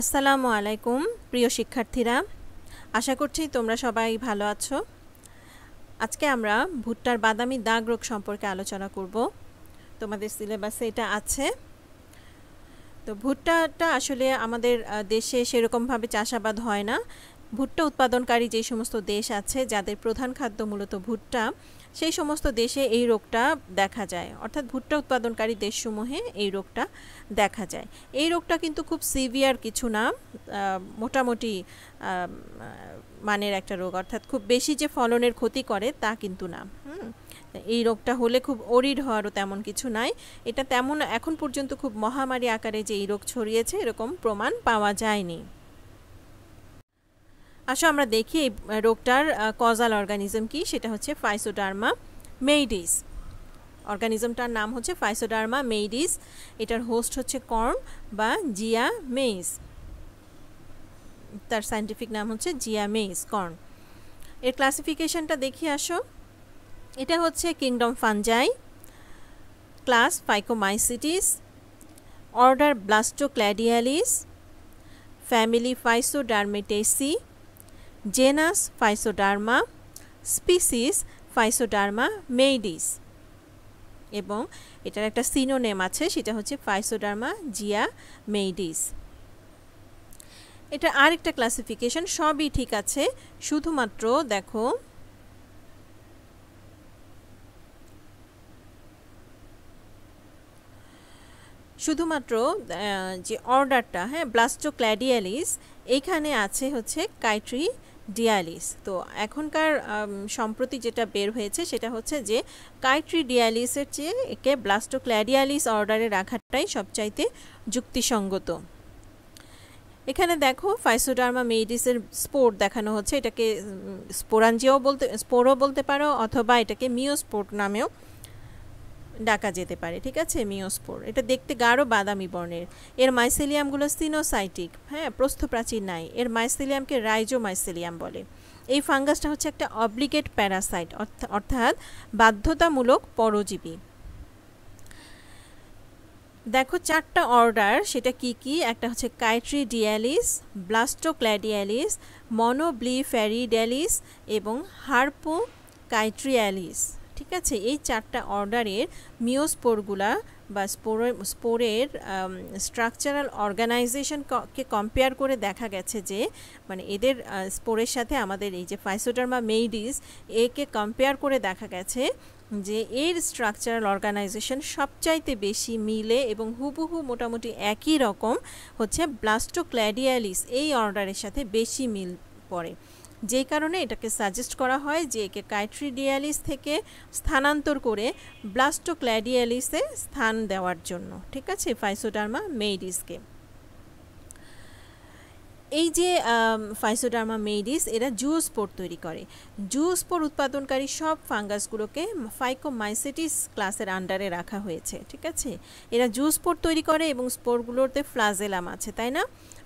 আসসালামু আলাইকুম প্রিয় শিক্ষার্থীরা আশা করছি তোমরা সবাই ভালো আছো আজকে আমরা ভুট্টার বাদামি দাগ রোগ সম্পর্কে আলোচনা করব তোমাদের সিলেবাসে এটা আছে তো ভুট্টাটা আসলে আমাদের দেশে সেরকমভাবে চাষাবাদ হয় না ভুট্টা উৎপাদনকারী যে সমস্ত দেশ আছে যাদের প্রধান খাদ্য মূলত ভুট্টা সেই সমস্ত দেশে এই রোগটা দেখা যায় অর্থাৎ ভুট্টা উৎপাদনকারী দেশসমূহে এই রোগটা দেখা যায় এই রোগটা কিন্তু খুব সিভিয়ার কিছু না মোটামুটি মানের একটা রোগ অর্থাৎ খুব বেশি যে ফলনের ক্ষতি করে তা কিন্তু না এই রোগটা হলে খুব অরিড হওয়ারও তেমন কিছু নাই এটা তেমন এখন পর্যন্ত খুব মহামারী আকারে যে এই রোগ ছড়িয়েছে এরকম প্রমাণ পাওয়া যায়নি আসো আমরা দেখি এই রোগটার কজাল অর্গানিজম কি সেটা হচ্ছে ফাইসোডার্মা মেইডিস অর্গানিজমটার নাম হচ্ছে ফাইসোডার্মা মেইডিস এটার হোস্ট হচ্ছে কর্ন বা জিয়া মেইস তার সাইন্টিফিক নাম হচ্ছে জিয়া মেইস কর্ন এর ক্লাসিফিকেশনটা দেখি আসো এটা হচ্ছে kingdom Fungi class Phycomycetes order Blastocladiales family Physodermataceae genus Physoderma species Physoderma maydis এবং এটার একটা সিনোনেম আছে সেটা হচ্ছে ফাইসোডার্মা জিয়া মেইডিস এটা আরেকটা ক্লাসিফিকেশন সবই ঠিক আছে শুধুমাত্র দেখো শুধুমাত্র যে অর্ডারটা হ্যাঁ ব্লাস্টোক্ল্যাডিয়ালিস এখানে আছে হচ্ছে কাইট্রি ডিয়ালিস তো এখনকার সম্প্রতি যেটা বের হয়েছে সেটা হচ্ছে যে কাইট্রি ডিয়ালিসের চেয়ে একে ব্লাস্টোক্ল্যাডিয়ালিস অর্ডারে রাখাটাই সবচাইতে যুক্তিসঙ্গত এখানে দেখো ফাইসোডার্মা মেইডিসের স্পোর্ট দেখানো হচ্ছে এটাকে স্পোরাঞ্জিয়াও বলতে স্পোরও বলতে পারো অথবা এটাকে স্পোর্ট নামেও ডাকা যেতে পারে ঠিক আছে মিওস্পোর এটা দেখতে গাঢ় বাদামি বর্ণের এর মাইসেলিয়ামগুলো সিনোসাইটিক হ্যাঁ প্রস্থপ্রাচীর নাই এর মাইসেলিয়ামকে রাইজো মাইসেলিয়াম বলে এই ফাঙ্গাসটা হচ্ছে একটা অব্লিগেট প্যারাসাইট অর্থাৎ বাধ্যতামূলক পরজীবী দেখো চারটা অর্ডার সেটা কি কি একটা হচ্ছে কাইট্রিডিয়ালিস ব্লাস্টোক্ল্যাডিয়ালিস মনোব্লিফ্যারিডিয়ালিস এবং হার্পো কাইট্রিয়ালিস ঠিক আছে এই চারটা অর্ডারের মিওস্পোরগুলা বা স্পোরের স্পোরের স্ট্রাকচারাল অর্গানাইজেশনকে কম্পেয়ার করে দেখা গেছে যে মানে এদের স্পোরের সাথে আমাদের এই যে ফাইসোডার্মা মেইডিস একে কম্পেয়ার করে দেখা গেছে যে এর স্ট্রাকচারাল অর্গানাইজেশন সবচাইতে বেশি মিলে এবং হুবহু মোটামুটি একই রকম হচ্ছে ব্লাস্টোক্ল্যাডিয়ালিস এই অর্ডারের সাথে বেশি মিল পড়ে যেই কারণে এটাকে সাজেস্ট করা হয় যে একে কাইট্রিডিয়ালিস থেকে স্থানান্তর করে ব্লাস্টোক্ল্যাডিয়ালিসে স্থান দেওয়ার জন্য ঠিক আছে ফাইসোডার্মা মেইডিসকে এই যে ফাইসোডার্মা মেইডিস এরা জুসপোর তৈরি করে জুসপোর উৎপাদনকারী সব ফাঙ্গাসগুলোকে ফাইকোমাইসেটিস ক্লাসের আন্ডারে রাখা হয়েছে ঠিক আছে এরা জুসপোর তৈরি করে এবং স্পোরগুলোতে ফ্লাজেলাম আছে তাই না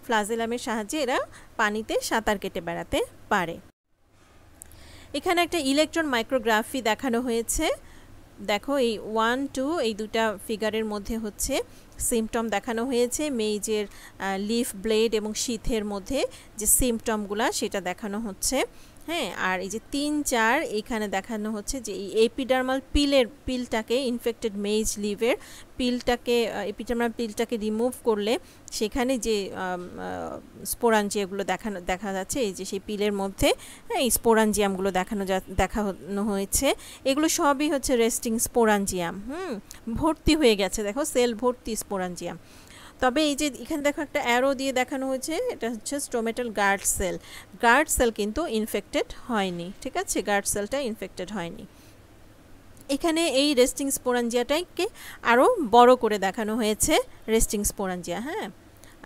ফ্লাজেলামের সাহায্যে এরা পানিতে সাঁতার কেটে বেড়াতে পারে এখানে একটা ইলেকট্রন মাইক্রোগ্রাফি দেখানো হয়েছে দেখো এই ওয়ান টু এই দুটা ফিগারের মধ্যে হচ্ছে সিমটম দেখানো হয়েছে মেইজের লিফ ব্লেড এবং শীতের মধ্যে যে সিমটমগুলো সেটা দেখানো হচ্ছে হ্যাঁ আর এই যে তিন চার এখানে দেখানো হচ্ছে যে এই এপিডার্মাল পিলের পিলটাকে ইনফেক্টেড মেইজ লিভের পিলটাকে এপিডার্মাল পিলটাকে রিমুভ করলে সেখানে যে স্পোরাঞ্জিয়াগুলো দেখানো দেখা যাচ্ছে এই যে সেই পিলের মধ্যে হ্যাঁ এই স্পোরাঞ্জিয়ামগুলো দেখানো যা দেখানো হয়েছে এগুলো সবই হচ্ছে রেস্টিং স্পোরাঞ্জিয়াম হুম ভর্তি হয়ে গেছে দেখো সেল ভর্তি স্পোরাঞ্জিয়াম তবে এই যে এখানে দেখো একটা অ্যারো দিয়ে দেখানো হয়েছে এটা হচ্ছে stomatal guard cell guard cell কিন্তু ইনফেক্টেড হয়নি ঠিক আছে গার্ড সেলটা ইনফেক্টেড হয়নি এখানে এই রেস্টিং স্পোরাঞ্জিয়াটাকে আরও বড় করে দেখানো হয়েছে রেস্টিং স্পোরাঞ্জিয়া হ্যাঁ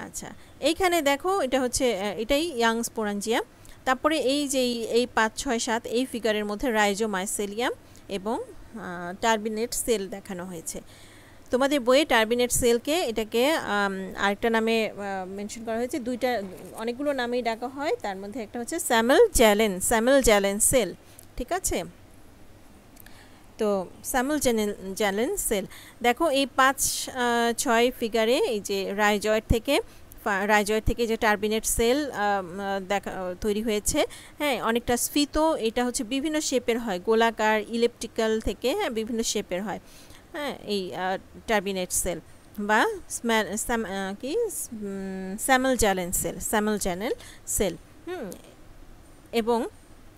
আচ্ছা এইখানে দেখো এটা হচ্ছে এটাই ইয়াং স্পোরাঞ্জিয়া তারপরে এই যে এই পাঁচ ছয় সাত এই ফিগারের মধ্যে রাইজোমাইসেলিয়াম এবং টার্বিনেট সেল দেখানো হয়েছে তোমাদের বইয়ে টার্বিনেট সেলকে এটাকে আরেকটা নামে মেনশন করা হয়েছে দুইটা অনেকগুলো নামেই ডাকা হয় তার মধ্যে একটা হচ্ছে স্যামেল জ্যালেন স্যামেল জ্যালেন সেল ঠিক আছে তো স্যামুল জ্যালেন সেল দেখো এই পাঁচ ছয় ফিগারে এই যে রায়জয়ের থেকে রায়জয়ের থেকে যে টার্বিনেট সেল দেখা তৈরি হয়েছে হ্যাঁ অনেকটা স্ফীত এটা হচ্ছে বিভিন্ন শেপের হয় গোলাকার ইলেপটিক্যাল থেকে হ্যাঁ বিভিন্ন শেপের হয় হ্যাঁ এই টার্বিনেট সেল বা কি স্যামেল জ্যালেন সেল স্যামেল জ্যানেল সেল হুম এবং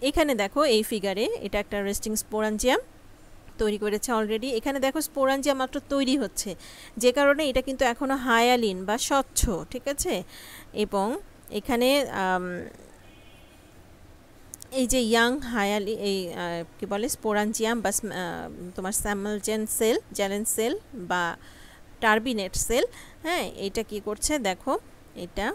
এখানে দেখো এই ফিগারে এটা একটা রেস্টিং স্পোরাঞ্জিয়াম তৈরি করেছে অলরেডি এখানে দেখো স্পোরাঞ্জিয়া মাত্র তৈরি হচ্ছে যে কারণে এটা কিন্তু এখনও হায়ালিন বা স্বচ্ছ ঠিক আছে এবং এখানে এই যে ইয়াং হায়ালি এই কী বলে স্পোরাঞ্জিয়াম বা তোমার স্যামলজেন সেল জ্যালেন সেল বা টার্বিনেট সেল হ্যাঁ এটা কি করছে দেখো এটা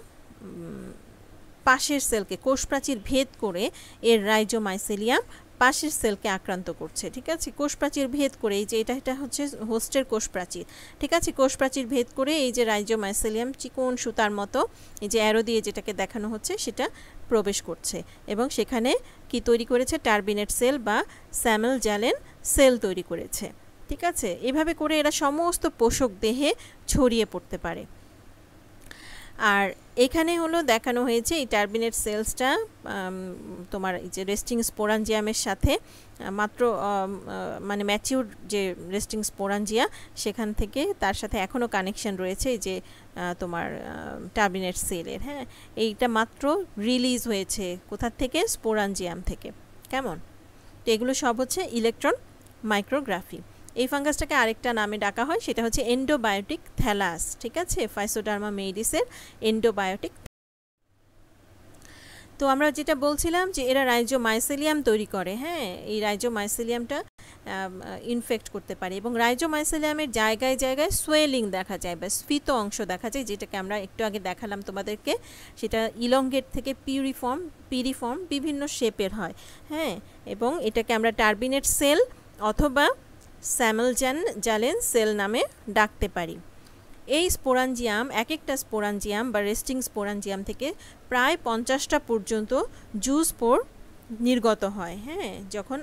পাশের সেলকে কোষপ্রাচীর ভেদ করে এর রাইজোমাইসেলিয়াম পাশের সেলকে আক্রান্ত করছে ঠিক আছে প্রাচীর ভেদ করে এই যে এটা এটা হচ্ছে হোস্টের প্রাচীর ঠিক আছে প্রাচীর ভেদ করে এই যে রাইজোমাইসেলিয়াম চিকন সুতার মতো এই যে অ্যারো দিয়ে যেটাকে দেখানো হচ্ছে সেটা প্রবেশ করছে এবং সেখানে কি তৈরি করেছে টার্বিনেট সেল বা স্যামেল জ্যালেন সেল তৈরি করেছে ঠিক আছে এভাবে করে এরা সমস্ত পোষক দেহে ছড়িয়ে পড়তে পারে আর এখানে হলো দেখানো হয়েছে এই টার্বিনেট সেলসটা তোমার এই যে রেস্টিং স্পোরাঞ্জিয়ামের সাথে মাত্র মানে ম্যাচিউর যে রেস্টিং স্পোরাঞ্জিয়া সেখান থেকে তার সাথে এখনও কানেকশন রয়েছে যে তোমার টার্বিনেট সেলের হ্যাঁ এইটা মাত্র রিলিজ হয়েছে কোথার থেকে স্পোরাঞ্জিয়াম থেকে কেমন তো এগুলো সব হচ্ছে ইলেকট্রন মাইক্রোগ্রাফি এই ফাঙ্গাসটাকে আরেকটা নামে ডাকা হয় সেটা হচ্ছে এন্ডোবায়োটিক থ্যালাস ঠিক আছে ফাইসোডার্মা মেডিসের এন্ডোবায়োটিক তো আমরা যেটা বলছিলাম যে এরা রাইজো মাইসেলিয়াম তৈরি করে হ্যাঁ এই রাইজো মাইসেলিয়ামটা ইনফেক্ট করতে পারে এবং রাইজো মাইসেলিয়ামের জায়গায় জায়গায় সোয়েলিং দেখা যায় বা স্ফীত অংশ দেখা যায় যেটাকে আমরা একটু আগে দেখালাম তোমাদেরকে সেটা ইলংগেট থেকে পিউরিফর্ম পিরিফর্ম বিভিন্ন শেপের হয় হ্যাঁ এবং এটাকে আমরা টার্বিনেট সেল অথবা স্যামেলজ্যান জ্যালেন সেল নামে ডাকতে পারি এই স্পোরাঞ্জিয়াম এক একটা স্পোরাঞ্জিয়াম বা রেস্টিং স্পোরাঞ্জিয়াম থেকে প্রায় পঞ্চাশটা পর্যন্ত জুস স্পোর নির্গত হয় হ্যাঁ যখন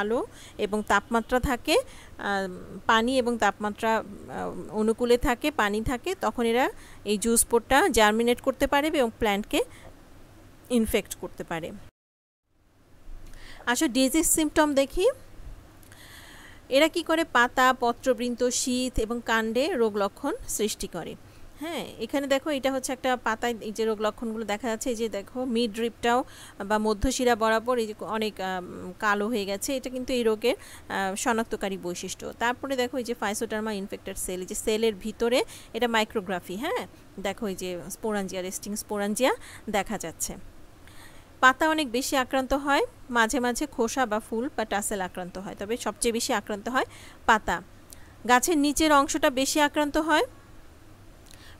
আলো এবং তাপমাত্রা থাকে পানি এবং তাপমাত্রা অনুকূলে থাকে পানি থাকে তখন এরা এই জুস পোটটা জার্মিনেট করতে পারে এবং প্ল্যান্টকে ইনফেক্ট করতে পারে আসলে ডিজিজ সিমটম দেখি এরা কি করে পাতা পত্রবৃন্ত শীত এবং কাণ্ডে রোগ লক্ষণ সৃষ্টি করে হ্যাঁ এখানে দেখো এটা হচ্ছে একটা পাতায় এই যে রোগ লক্ষণগুলো দেখা যাচ্ছে এই যে দেখো মিড ড্রিপটাও বা মধ্যশিরা বরাবর এই যে অনেক কালো হয়ে গেছে এটা কিন্তু এই রোগের শনাক্তকারী বৈশিষ্ট্য তারপরে দেখো এই যে ফাইসোটার্মা ইনফেক্টেড সেল এই যে সেলের ভিতরে এটা মাইক্রোগ্রাফি হ্যাঁ দেখো এই যে স্পোরাঞ্জিয়া রেস্টিং স্পোরাঞ্জিয়া দেখা যাচ্ছে পাতা অনেক বেশি আক্রান্ত হয় মাঝে মাঝে খোসা বা ফুল বা টাসেল আক্রান্ত হয় তবে সবচেয়ে বেশি আক্রান্ত হয় পাতা গাছের নিচের অংশটা বেশি আক্রান্ত হয়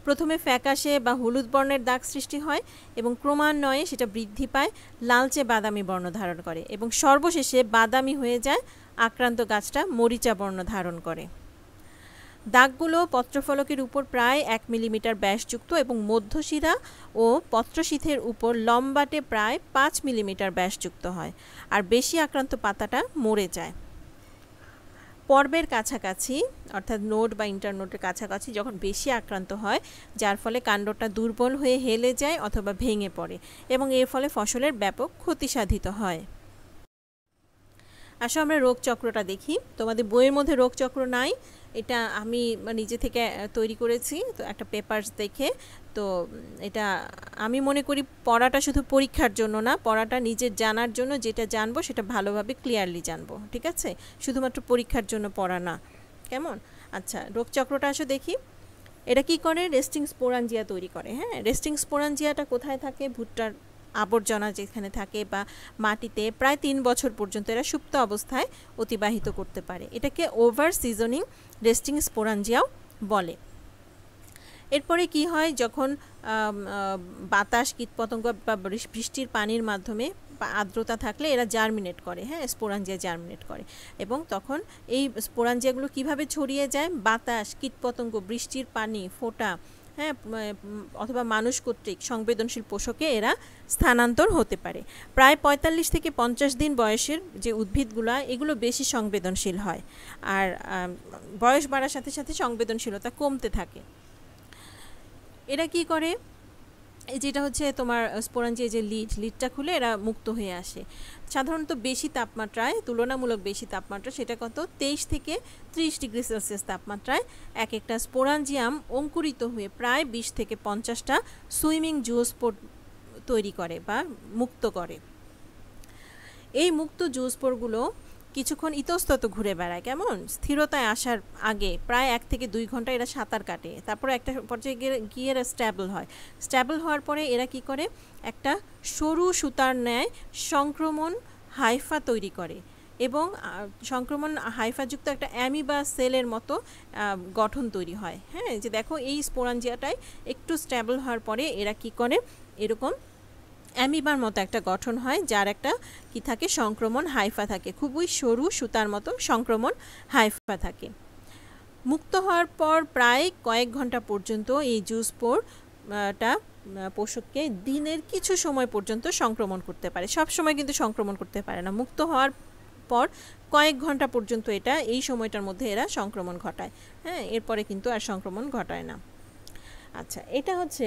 প্রথমে ফ্যাকাশে বা হলুদ বর্ণের দাগ সৃষ্টি হয় এবং ক্রমান্বয়ে সেটা বৃদ্ধি পায় লালচে বাদামি বর্ণ ধারণ করে এবং সর্বশেষে বাদামি হয়ে যায় আক্রান্ত গাছটা মরিচা বর্ণ ধারণ করে দাগগুলো পত্রফলকের উপর প্রায় এক মিলিমিটার ব্যাসযুক্ত এবং মধ্যশিরা ও পত্রশিথের উপর লম্বাটে প্রায় পাঁচ মিলিমিটার ব্যাসযুক্ত হয় আর বেশি আক্রান্ত পাতাটা মরে যায় পর্বের কাছাকাছি অর্থাৎ নোট বা ইন্টারনোটের কাছাকাছি যখন বেশি আক্রান্ত হয় যার ফলে কাণ্ডটা দুর্বল হয়ে হেলে যায় অথবা ভেঙে পড়ে এবং এর ফলে ফসলের ব্যাপক ক্ষতি সাধিত হয় আসো আমরা রোগচক্রটা দেখি তোমাদের বইয়ের মধ্যে রোগচক্র নাই এটা আমি নিজে থেকে তৈরি করেছি তো একটা পেপার্স দেখে তো এটা আমি মনে করি পড়াটা শুধু পরীক্ষার জন্য না পড়াটা নিজের জানার জন্য যেটা জানবো সেটা ভালোভাবে ক্লিয়ারলি জানবো ঠিক আছে শুধুমাত্র পরীক্ষার জন্য পড়া না কেমন আচ্ছা রোগচক্রটা আসো দেখি এটা কি করে রেস্টিং স্পোরাঞ্জিয়া তৈরি করে হ্যাঁ রেস্টিং স্পোরাঞ্জিয়াটা কোথায় থাকে ভুট্টার আবর্জনা যেখানে থাকে বা মাটিতে প্রায় তিন বছর পর্যন্ত এরা সুপ্ত অবস্থায় অতিবাহিত করতে পারে এটাকে ওভার সিজনিং রেস্টিং স্পোরাঞ্জিয়াও বলে এরপরে কি হয় যখন বাতাস কীটপতঙ্গ বা বৃষ্টির পানির মাধ্যমে আর্দ্রতা থাকলে এরা জার্মিনেট করে হ্যাঁ স্পোরাঞ্জিয়া জার্মিনেট করে এবং তখন এই স্পোরাঞ্জিয়াগুলো কিভাবে ছড়িয়ে যায় বাতাস কীটপতঙ্গ বৃষ্টির পানি ফোটা হ্যাঁ অথবা মানুষ কর্তৃক সংবেদনশীল পোষকে এরা স্থানান্তর হতে পারে প্রায় ৪৫ থেকে পঞ্চাশ দিন বয়সের যে উদ্ভিদগুলো এগুলো বেশি সংবেদনশীল হয় আর বয়স বাড়ার সাথে সাথে সংবেদনশীলতা কমতে থাকে এরা কি করে যেটা হচ্ছে তোমার স্পোরাঞ্জিয়া যে লিড লিডটা খুলে এরা মুক্ত হয়ে আসে সাধারণত বেশি তাপমাত্রায় তুলনামূলক বেশি তাপমাত্রা সেটা কত তেইশ থেকে ত্রিশ ডিগ্রি সেলসিয়াস তাপমাত্রায় এক একটা স্পোরাঞ্জিয়াম অঙ্কুরিত হয়ে প্রায় বিশ থেকে পঞ্চাশটা সুইমিং জুয়োস্পোর তৈরি করে বা মুক্ত করে এই মুক্ত জুয়োস্পোরগুলো কিছুক্ষণ ইতস্তত ঘুরে বেড়ায় কেমন স্থিরতায় আসার আগে প্রায় এক থেকে দুই ঘন্টা এরা সাঁতার কাটে তারপরে একটা পর্যায়ে গিয়ে গিয়ে এরা স্ট্যাবল হয় স্ট্যাবল হওয়ার পরে এরা কি করে একটা সরু সুতার ন্যায় সংক্রমণ হাইফা তৈরি করে এবং সংক্রমণ হাইফাযুক্ত একটা অ্যামিবা সেলের মতো গঠন তৈরি হয় হ্যাঁ যে দেখো এই স্পোরাঞ্জিয়াটাই একটু স্ট্যাবল হওয়ার পরে এরা কি করে এরকম অ্যামিবার মতো একটা গঠন হয় যার একটা কি থাকে সংক্রমণ হাইফা থাকে খুবই সরু সুতার মতো সংক্রমণ হাইফা থাকে মুক্ত হওয়ার পর প্রায় কয়েক ঘন্টা পর্যন্ত এই জুস পোরটা পশুকে দিনের কিছু সময় পর্যন্ত সংক্রমণ করতে পারে সব সময় কিন্তু সংক্রমণ করতে পারে না মুক্ত হওয়ার পর কয়েক ঘন্টা পর্যন্ত এটা এই সময়টার মধ্যে এরা সংক্রমণ ঘটায় হ্যাঁ এরপরে কিন্তু আর সংক্রমণ ঘটায় না আচ্ছা এটা হচ্ছে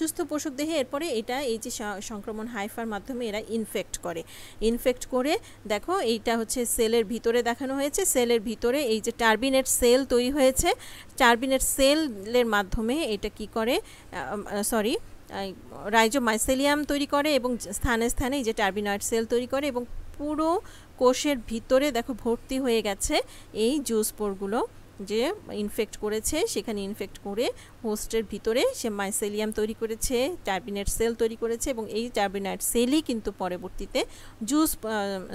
সুস্থ পশুর দেহে এরপরে এটা এই যে সংক্রমণ হাইফার মাধ্যমে এরা ইনফেক্ট করে ইনফেক্ট করে দেখো এইটা হচ্ছে সেলের ভিতরে দেখানো হয়েছে সেলের ভিতরে এই যে টার্বিনেট সেল তৈরি হয়েছে টার্বিনেট সেলের মাধ্যমে এটা কি করে সরি রাইজোমাইসেলিয়াম তৈরি করে এবং স্থানে স্থানে এই যে টার্বিনয়েড সেল তৈরি করে এবং পুরো কোষের ভিতরে দেখো ভর্তি হয়ে গেছে এই জুসপোরগুলো যে ইনফেক্ট করেছে সেখানে ইনফেক্ট করে হোস্টের ভিতরে সে মাইসেলিয়াম তৈরি করেছে টার্বিনেট সেল তৈরি করেছে এবং এই টার্বিনেট সেলই কিন্তু পরবর্তীতে জুস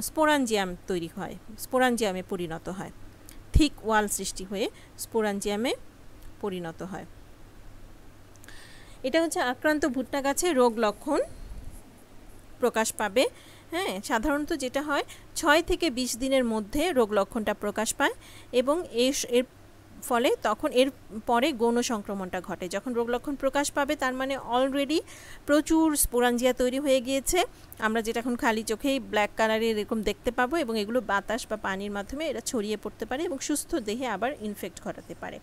স্পোরাঞ্জিয়াম তৈরি হয় স্পোরাঞ্জিয়ামে পরিণত হয় থিক ওয়াল সৃষ্টি হয়ে স্পোরাঞ্জিয়ামে পরিণত হয় এটা হচ্ছে আক্রান্ত ভুট্টা গাছে রোগ লক্ষণ প্রকাশ পাবে হ্যাঁ সাধারণত যেটা হয় ছয় থেকে বিশ দিনের মধ্যে রোগ লক্ষণটা প্রকাশ পায় এবং এর ফলে তখন এর পরে গৌণ সংক্রমণটা ঘটে যখন রোগ লক্ষণ প্রকাশ পাবে তার মানে অলরেডি প্রচুর স্পোরাঞ্জিয়া তৈরি হয়ে গিয়েছে আমরা যেটা এখন খালি চোখেই ব্ল্যাক কালারের এরকম দেখতে পাবো এবং এগুলো বাতাস বা পানির মাধ্যমে এরা ছড়িয়ে পড়তে পারে এবং সুস্থ দেহে আবার ইনফেক্ট ঘটাতে পারে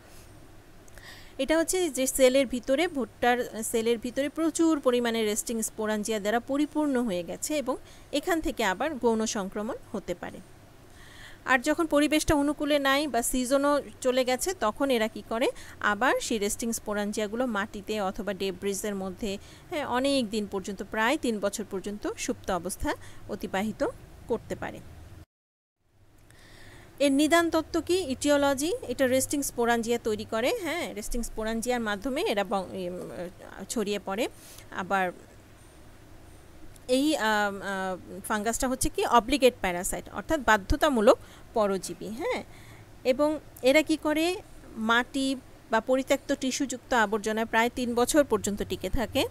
এটা হচ্ছে যে সেলের ভিতরে ভুট্টার সেলের ভিতরে প্রচুর পরিমাণে রেস্টিং স্পোরাঞ্জিয়া দ্বারা পরিপূর্ণ হয়ে গেছে এবং এখান থেকে আবার গৌণ সংক্রমণ হতে পারে আর যখন পরিবেশটা অনুকূলে নাই বা সিজনও চলে গেছে তখন এরা কি করে আবার সেই রেস্টিং স্পোরাঞ্জিয়াগুলো মাটিতে অথবা ডেব্রিজের মধ্যে হ্যাঁ, অনেক দিন পর্যন্ত প্রায় তিন বছর পর্যন্ত সুপ্ত অবস্থা অতিবাহিত করতে পারে এর নিদান তত্ত্ব কি ইটিওলজি এটা রেস্টিং স্পোরাঞ্জিয়া তৈরি করে হ্যাঁ রেস্টিং স্পোরাঞ্জিয়ার মাধ্যমে এরা ছড়িয়ে পড়ে আবার এই ফাঙ্গাসটা হচ্ছে কি অব্লিগেট প্যারাসাইট অর্থাৎ বাধ্যতামূলক পরজীবী হ্যাঁ এবং এরা কি করে মাটি বা পরিত্যক্ত টিস্যুযুক্ত আবর্জনায় প্রায় তিন বছর পর্যন্ত টিকে থাকে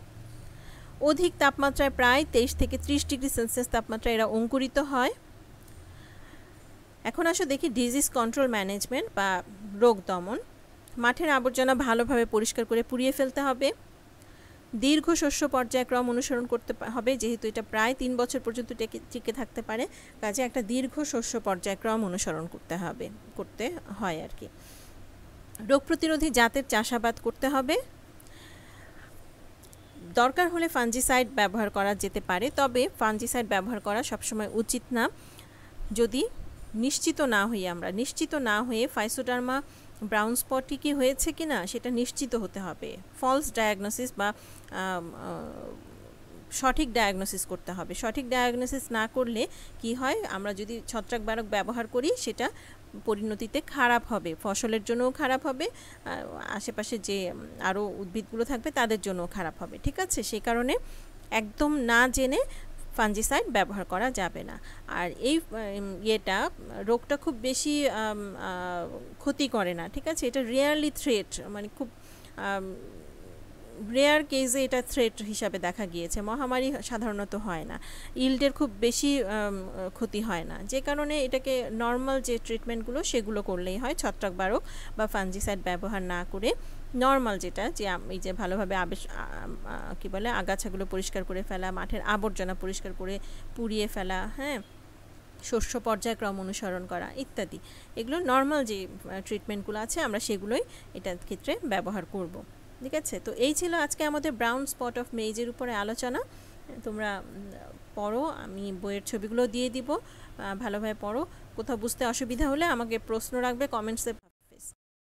অধিক তাপমাত্রায় প্রায় তেইশ থেকে ত্রিশ ডিগ্রি সেলসিয়াস তাপমাত্রায় এরা অঙ্কুরিত হয় এখন আসো দেখি ডিজিজ কন্ট্রোল ম্যানেজমেন্ট বা রোগ দমন মাঠের আবর্জনা ভালোভাবে পরিষ্কার করে পুড়িয়ে ফেলতে হবে দীর্ঘ শস্য পর্যায়ক্রম অনুসরণ করতে হবে যেহেতু এটা প্রায় তিন বছর পর্যন্ত টেকে টিকে থাকতে পারে কাজে একটা দীর্ঘ শস্য পর্যায়ক্রম অনুসরণ করতে হবে করতে হয় আর কি রোগ প্রতিরোধী জাতের চাষাবাদ করতে হবে দরকার হলে ফাঞ্জিসাইড ব্যবহার করা যেতে পারে তবে ফাঞ্জিসাইড ব্যবহার করা সবসময় উচিত না যদি নিশ্চিত না হই আমরা নিশ্চিত না হয়ে ফাইসোডার্মা ব্রাউন স্পটই কি হয়েছে কি না সেটা নিশ্চিত হতে হবে ফলস ডায়াগনোসিস বা সঠিক ডায়াগনোসিস করতে হবে সঠিক ডায়াগনোসিস না করলে কি হয় আমরা যদি ছত্রাকবারক ব্যবহার করি সেটা পরিণতিতে খারাপ হবে ফসলের জন্যও খারাপ হবে আশেপাশে যে আরও উদ্ভিদগুলো থাকবে তাদের জন্যও খারাপ হবে ঠিক আছে সেই কারণে একদম না জেনে ফাঞ্জিসাইড ব্যবহার করা যাবে না আর এই ইয়েটা রোগটা খুব বেশি ক্ষতি করে না ঠিক আছে এটা রেয়ারলি থ্রেট মানে খুব রেয়ার কেজে এটা থ্রেট হিসাবে দেখা গিয়েছে মহামারী সাধারণত হয় না ইল্ডের খুব বেশি ক্ষতি হয় না যে কারণে এটাকে নর্মাল যে ট্রিটমেন্টগুলো সেগুলো করলেই হয় বারক বা ফাঞ্জিসাইড ব্যবহার না করে নর্মাল যেটা যে এই যে ভালোভাবে আবেশ কী বলে আগাছাগুলো পরিষ্কার করে ফেলা মাঠের আবর্জনা পরিষ্কার করে পুড়িয়ে ফেলা হ্যাঁ শস্য পর্যায়ক্রম অনুসরণ করা ইত্যাদি এগুলো নর্মাল যে ট্রিটমেন্টগুলো আছে আমরা সেগুলোই এটার ক্ষেত্রে ব্যবহার করব ঠিক আছে তো এই ছিল আজকে আমাদের ব্রাউন স্পট অফ মেইজের উপরে আলোচনা তোমরা পড়ো আমি বইয়ের ছবিগুলো দিয়ে দিব ভালোভাবে পড়ো কোথাও বুঝতে অসুবিধা হলে আমাকে প্রশ্ন রাখবে কমেন্টসে